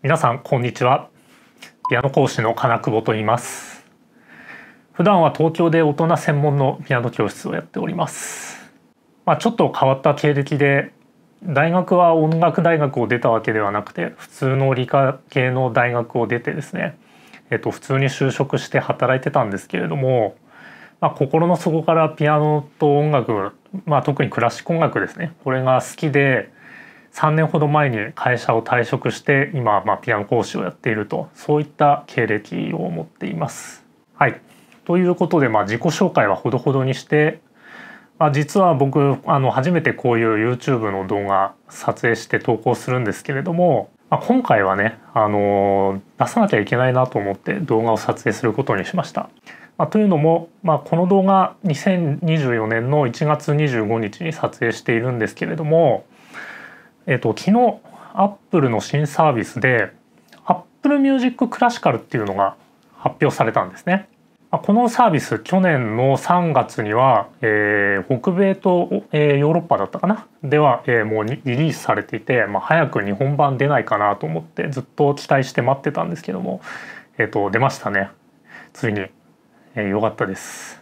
皆さんこんにちはピアノ講師の金久保と言います普段は東京で大人専門のピアノ教室をやっておりますまあ、ちょっと変わった経歴で大学は音楽大学を出たわけではなくて普通の理科系の大学を出てですねえっと普通に就職して働いてたんですけれどもまあ、心の底からピアノと音楽、まあ、特にクラシック音楽ですねこれが好きで3年ほど前に会社を退職して今まピアノ講師をやっているとそういった経歴を持っています。はいということで、まあ、自己紹介はほどほどにして、まあ、実は僕あの初めてこういう YouTube の動画撮影して投稿するんですけれども、まあ、今回はね、あの出さなきゃいけないなと思って動画を撮影することにしました。まあ、というのも、まあ、この動画2024年の1月25日に撮影しているんですけれどもえっと、昨日、アップルの新サービスで、アップルミュージッククラシカルっていうのが発表されたんですね。このサービス、去年の3月には、えー、北米と、えー、ヨーロッパだったかなでは、えー、もうリリースされていて、まあ、早く日本版出ないかなと思ってずっと期待して待ってたんですけども、えっ、と、出ましたね。ついに。えー、よかったです。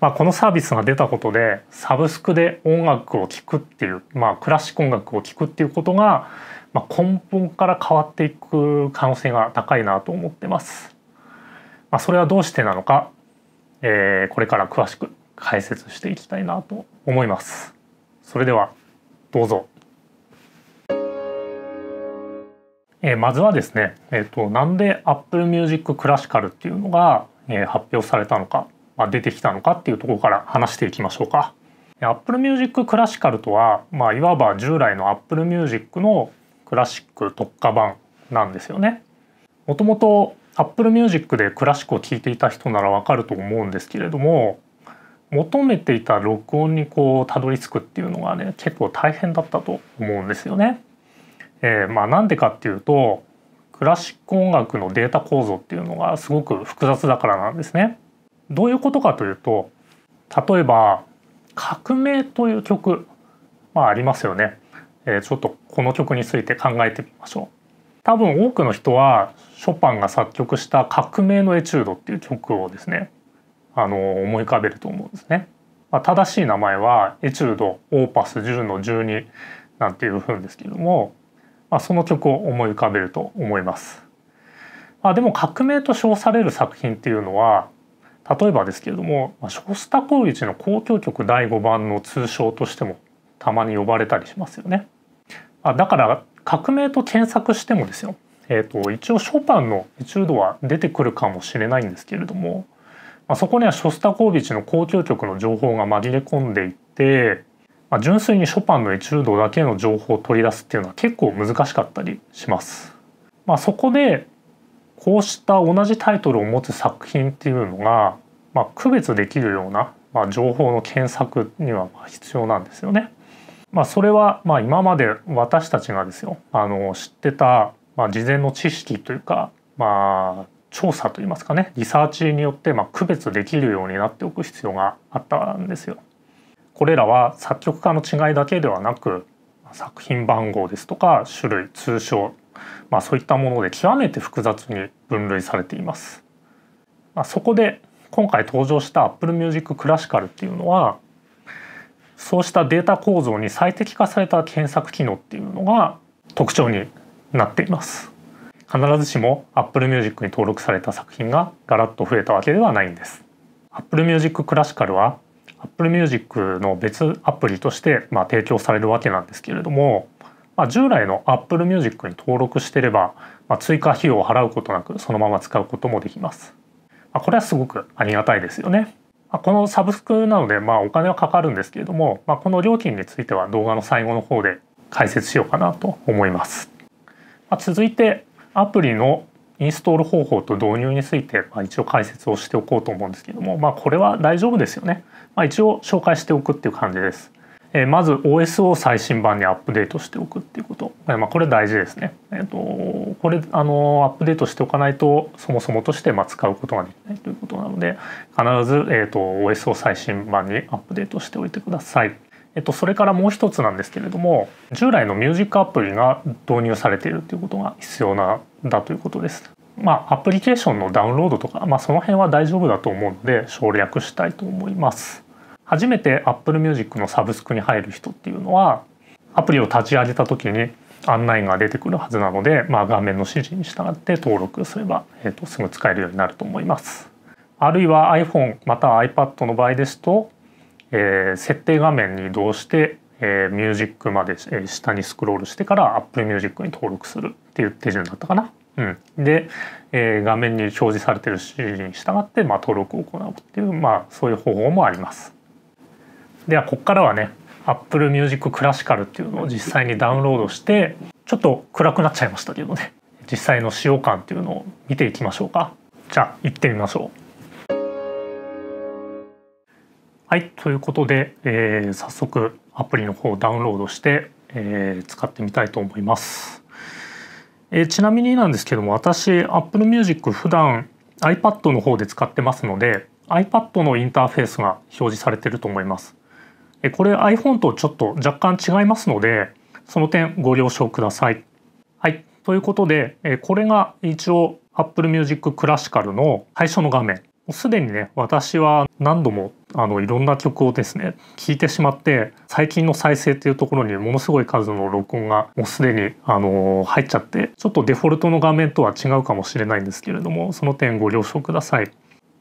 まあ、このサービスが出たことでサブスクで音楽を聴くっていう、まあ、クラシック音楽を聴くっていうことが、まあ、根本から変わっていく可能性が高いなと思ってます。まあ、それはどうしてなのか、えー、これから詳しく解説していきたいなと思います。それではどうぞ。えー、まずはですね、えーと、なんで Apple Music クラシカルっていうのが、え発表されたのかま出てきたのかっていうところから話していきましょうか。Apple Music クラシカルとは、まあ、いわば従来の Apple Music のクラシック特化版なんですよね。もともと Apple Music でクラシックを聴いていた人ならわかると思うんですけれども求めていた録音にこうたどり着くっていうのがね結構大変だったと思うんですよね。えー、まあなんでかっていうとクラシック音楽のデータ構造っていうのがすごく複雑だからなんですね。どういうことかというと例えば「革命」という曲、まあ、ありますよね、えー、ちょっとこの曲について考えてみましょう。多分多くの人はショパンが作曲した「革命のエチュード」っていう曲をですねあの思い浮かべると思うんですね。まあ、正しい名前はエチュードオーパス10の12なんていうふうんですけれども、まあ、その曲を思い浮かべると思います。まあ、でも革命と称される作品っていうのは例えばですけれどもショスタコーヴィチの交響曲第5番の通称としてもたまに呼ばれたりしますよね。あだから革命と検索してもですよ、えーと一応ショパンのエチュードは出てくるかもしれないんですけれども、まあ、そこにはショスタコーヴィチの交響曲の情報が紛れ込んでいて、まあ、純粋にショパンのエチュードだけの情報を取り出すっていうのは結構難しかったりします。まあ、そこでこうした同じタイトルを持つ作品っていうのが、まあ、区別できるような、まあ、情報の検索には必要なんですよね。まあ、それはまあ今まで私たちがですよあの知ってたまあ事前の知識というか、まあ、調査といいますかねリサーチによってまあ区別できるようになっておく必要があったんですよ。これらは作曲家の違いだけではなく作品番号ですとか種類通称まあ、そういったもので極めて複雑に分類されています。まあ、そこで今回登場した Apple Music Classical っていうのはそうしたデータ構造に最適化された検索機能っていうのが特徴になっています。必ずしも Apple Music に登録された作品がガラッと増えたわけではないんです。Apple Music Classical は Apple Music の別アプリとしてまあ提供されるわけなんですけれどもまあ、従来の Apple Music に登録してれば、まあ、追加費用を払うことなくそのまま使うこともできます。まあ、これはすごくありがたいですよね。まあ、このサブスクなので、まあ、お金はかかるんですけれども、まあ、この料金については動画の最後の方で解説しようかなと思います。まあ、続いてアプリのインストール方法と導入について、まあ、一応解説をしておこうと思うんですけども、まあ、これは大丈夫ですよね。まあ、一応紹介しておくっていう感じです。えー、まず OS を最新版にアップデートしておくっていうこと、えー、まあ、これ大事ですね。えーと、これあのアップデートしておかないとそもそもとして、まあ、使うことができないということなので必ず、えーと、OS を最新版にアップデートしておいてください。えっ、ー、と、それからもう一つなんですけれども従来のミュージックアプリが導入されているということが必要なんだということです。まあ、アプリケーションのダウンロードとか、まあ、その辺は大丈夫だと思うので省略したいと思います。初めて Apple Music のサブスクに入る人っていうのはアプリを立ち上げた時に案内が出てくるはずなので、まあ、画面の指示に従って登録すれば、えー、とすぐ使えるようになると思います。あるいは iPhone または iPad の場合ですと、えー、設定画面に移動して、えー、ミュージックまで、え下にスクロールしてから Apple Music に登録するっていう手順だったかな。うん、で、えー、画面に表示されてる指示に従って、まあ、登録を行うっていう、まあ、そういう方法もあります。ではここからはね Apple Music Classical っていうのを実際にダウンロードしてちょっと暗くなっちゃいましたけどね実際の使用感っていうのを見ていきましょうかじゃあ行ってみましょうはいということで、えー、早速アプリの方をダウンロードして、えー、使ってみたいと思います、えー、ちなみになんですけども私 Apple Music 普段 iPad の方で使ってますので iPad のインターフェースが表示されてると思いますこれ iPhone とちょっと若干違いますのでその点ご了承ください。はい、ということでこれが一応 Apple Music Classical の最初の画面。すでにね私は何度もあのいろんな曲をですね聴いてしまって最近の再生っていうところにものすごい数の録音がもうすでにあの入っちゃってちょっとデフォルトの画面とは違うかもしれないんですけれどもその点ご了承ください。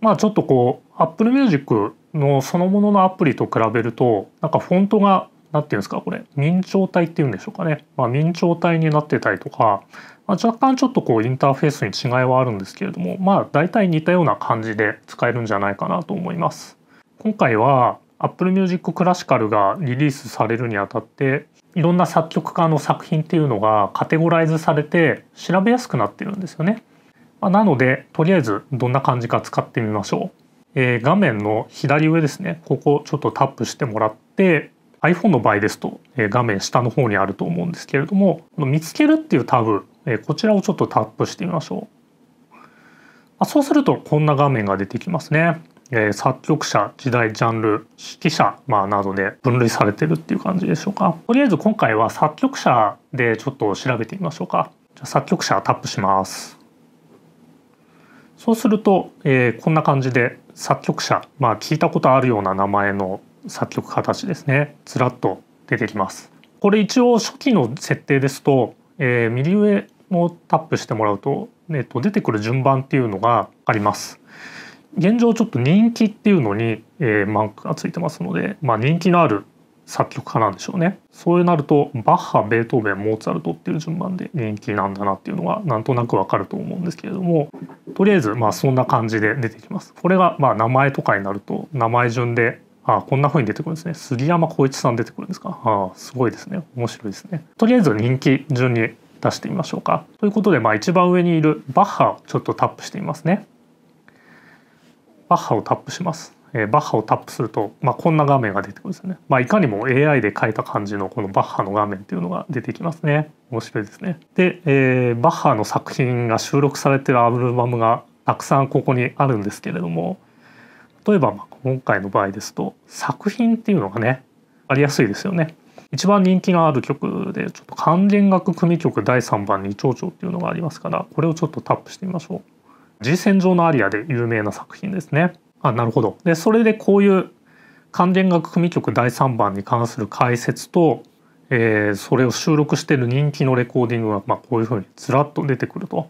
まあちょっとこう Apple Music のそのもののアプリと比べるとなんかフォントが何て言うんですかこれ明朝体っていうんでしょうかね、まあ、明朝体になってたりとか、まあ、若干ちょっとこうインターフェースに違いはあるんですけれどもまあ大体似たような感じで使えるんじゃないかなと思います。今回は Apple Music Classical がリリースされるにあたっていろんな作曲家の作品っていうのがカテゴライズされて調べやすくなってるんですよね。まあ、なのでとりあえずどんな感じか使ってみましょう、えー、画面の左上ですねここちょっとタップしてもらって iPhone の場合ですと、え画面下の方にあると思うんですけれどもこの見つけるっていうタブ、えこちらをちょっとタップしてみましょう、あ、そうするとこんな画面が出てきますね、え作曲者時代ジャンル指揮者、まあ、などで分類されてるっていう感じでしょうかとりあえず今回は作曲者でちょっと調べてみましょうかじゃ作曲者タップしますそうすると、えー、こんな感じで作曲者、まあ、聞いたことあるような名前の作曲家たちですねずらっと出てきます。これ一応初期の設定ですと、えー、右上をタップしてもらうと,、えー、と出てくる順番っていうのがあります。現状ちょっと人気っていうのに、えー、マークがついてますので、まあ、人気のある作曲家なんでしょうね。そうなるとバッハベートーベンモーツァルトっていう順番で人気なんだなっていうのがなんとなくわかると思うんですけれどもとりあえずまあそんな感じで出てきます。これがまあ名前とかになると名前順であこんな風に出てくるんですね。杉山浩一さん出てくるんですか。あすごいですね。面白いですね。とりあえず人気順に出してみましょうか。ということで、まあ、一番上にいるバッハをちょっとタップしてみますね。バッハをタップします。えー、バッハをタップすると、まあ、こんな画面が出てくるんですよね、まあ、いかにも AI で書いた感じのこのバッハの画面っていうのが出てきますね面白いですねで、えー、バッハの作品が収録されてるアルバムがたくさんここにあるんですけれども例えばま今回の場合ですと作品っていうのがねありやすいですよね一番人気がある曲でちょっと関連楽組曲第3番に「蝶々」っていうのがありますからこれをちょっとタップしてみましょう G 線上のアリアで有名な作品ですねあなるほどでそれでこういう関連学組曲第3番に関する解説と、えー、それを収録している人気のレコーディングが、まあ、こういうふうにずらっと出てくると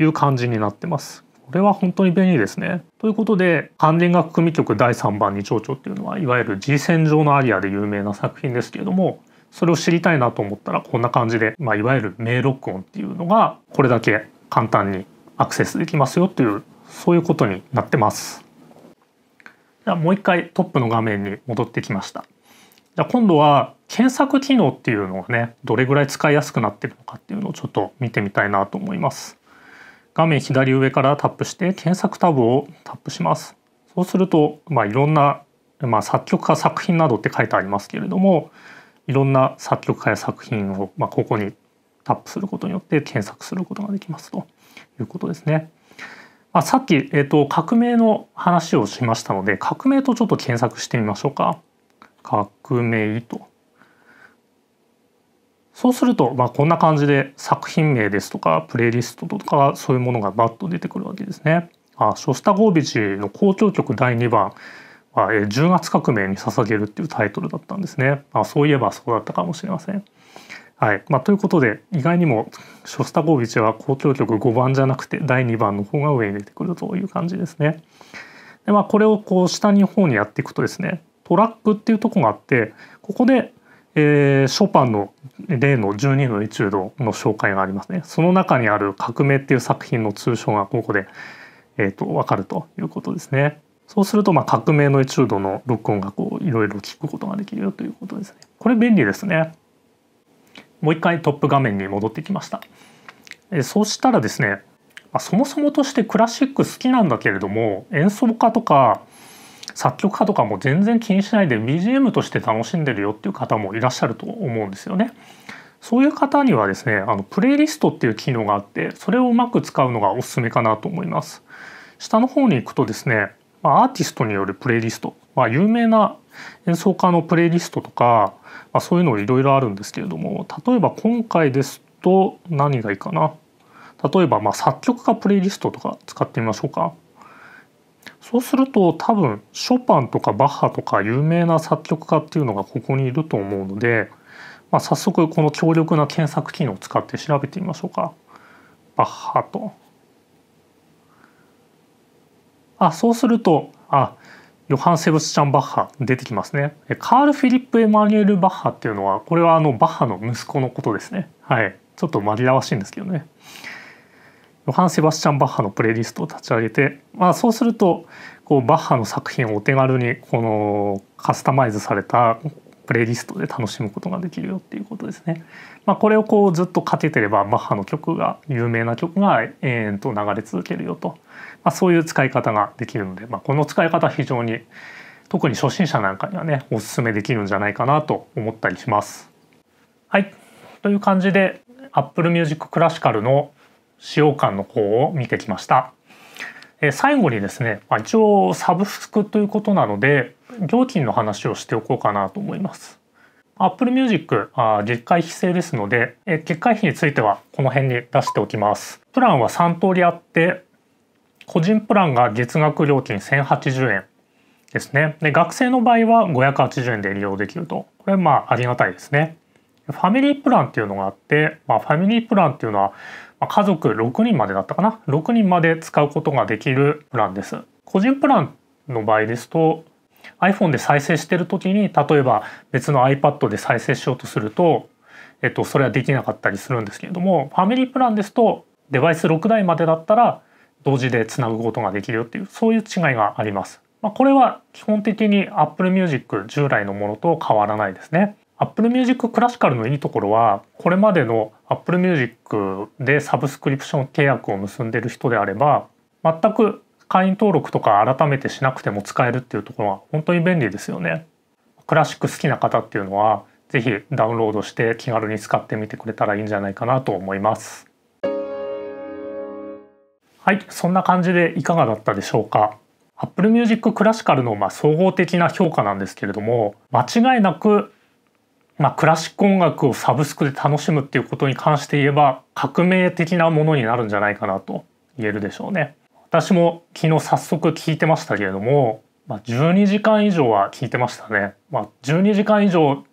いう感じになってます。これは本当に便利ですね。ということで関連学組曲第3番に蝶々っていうのはいわゆる G 線上のアリアで有名な作品ですけれどもそれを知りたいなと思ったらこんな感じで、まあ、いわゆる名録音っていうのがこれだけ簡単にアクセスできますよというそういうことになってます。じゃあもう一回トップの画面に戻ってきました。じゃあ今度は検索機能っていうのがねどれぐらい使いやすくなってるのかっていうのをちょっと見てみたいなと思います。画面左上からタップして検索タブをタップします。そうすると、まあ、いろんな、まあ、作曲家作品などって書いてありますけれどもいろんな作曲家や作品を、まあ、ここにタップすることによって検索することができますということですね。まあ、さっき、えーと、革命の話をしましたので革命とちょっと検索してみましょうか。革命と。そうすると、まあ、こんな感じで作品名ですとかプレイリストとかそういうものがバッと出てくるわけですね。あショスタゴービチの交響曲第2番は「10月革命に捧げる」っていうタイトルだったんですね。あそういえばそうだったかもしれません。はいまあ、ということで意外にもショスタコービチは交響曲5番じゃなくて第2番の方が上に出てくるという感じですね。でまあこれをこう下に方にやっていくとですねトラックっていうとこがあってここで、えー、ショパンの例の12のエチュードの紹介がありますね。その中にある「革命」っていう作品の通称がここで、えーと、分かるということですね。そうするとまあ革命のエチュードの録音がいろいろ聞くことができるよということですね。これ便利ですね。もう一回トップ画面に戻ってきました。えそうしたらですね、まそもそもとしてクラシック好きなんだけれども演奏家とか作曲家とかも全然気にしないで BGM として楽しんでるよっていう方もいらっしゃると思うんですよね。そういう方にはですねあのプレイリストっていう機能があってそれをうまく使うのがおすすめかなと思います。下の方に行くとですねアーティストによるプレイリスト、まあ、有名な演奏家のプレイリストとか、まあ、そういうのいろいろあるんですけれども例えば今回ですと何がいいかな例えばま作曲家プレイリストとか使ってみましょうかそうすると多分ショパンとかバッハとか有名な作曲家っていうのがここにいると思うので、まあ、早速この強力な検索機能を使って調べてみましょうかバッハとあそうするとあヨハン・セブスチャン・バッハ出てきますねカール・フィリップ・エマニュエル・バッハっていうのはこれはあのバッハの息子のことですねはいちょっと紛らわしいんですけどねヨハン・セバスチャン・バッハのプレイリストを立ち上げて、まあ、そうするとこうバッハの作品をお手軽にこのカスタマイズされたプレイリストで楽しむことができるよっていうことですね。まあ、これをこうずっとかけてればマッハの曲が有名な曲が永遠と流れ続けるよと、まあ、そういう使い方ができるので、まあ、この使い方非常に特に初心者なんかにはねおすすめできるんじゃないかなと思ったりします。はいという感じで Apple Music Classical の使用感の方を見てきました。え最後にですね、まあ、一応サブスクということなので料金の話をしておこうかなと思います。アップルミュージック、あ月会費制ですのでえ月会費についてはこの辺に出しておきます。プランは3通りあって個人プランが月額料金1080円ですね。で学生の場合は580円で利用できるとこれまあありがたいですね。ファミリープランっていうのがあって、まあ、ファミリープランっていうのは、まあ、家族6人までだったかな6人まで使うことができるプランです。個人プランの場合ですと iPhone で再生してる時に例えば別の iPad で再生しようとすると、えっと、それはできなかったりするんですけれどもファミリープランですとデバイス6台までだったら同時でつなぐことができるよっていうそういう違いがあります。まあ、これは基本的に Apple Music 従来のものと変わらないですね。Apple Music クラシカルのいいところはこれまでの Apple Music でサブスクリプション契約を結んでる人であれば全く会員登録とか改めてしなくても使えるっていうところは本当に便利ですよね。クラシック好きな方っていうのは是非ダウンロードして気軽に使ってみてくれたらいいんじゃないかなと思います。はい、そんな感じでいかがだったでしょうか。Apple Music クラシカルのま総合的な評価なんですけれども間違いなくまあ、クラシック音楽をサブスクで楽しむっていうことに関して言えば革命的なものになるんじゃないかなと言えるでしょうね。私も昨日早速聞いてましたけれども、まあ、12時間以上は聞いてましたね。まあ、12時間以上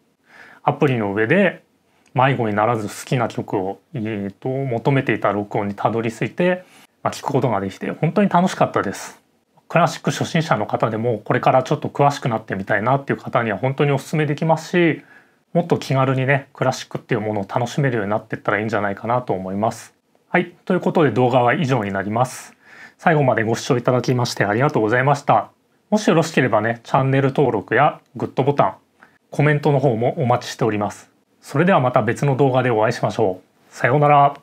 アプリの上で迷子にならず好きな曲を、えーと、求めていた録音にたどり着いて、まあ、聞くことができて本当に楽しかったです。クラシック初心者の方でもこれからちょっと詳しくなってみたいなっていう方には本当におすすめできますしもっと気軽にねクラシックっていうものを楽しめるようになっていったらいいんじゃないかなと思います。はいということで動画は以上になります。最後までご視聴いただきましてありがとうございました。もしよろしければね、チャンネル登録やグッドボタン、コメントの方もお待ちしております。それではまた別の動画でお会いしましょう。さようなら。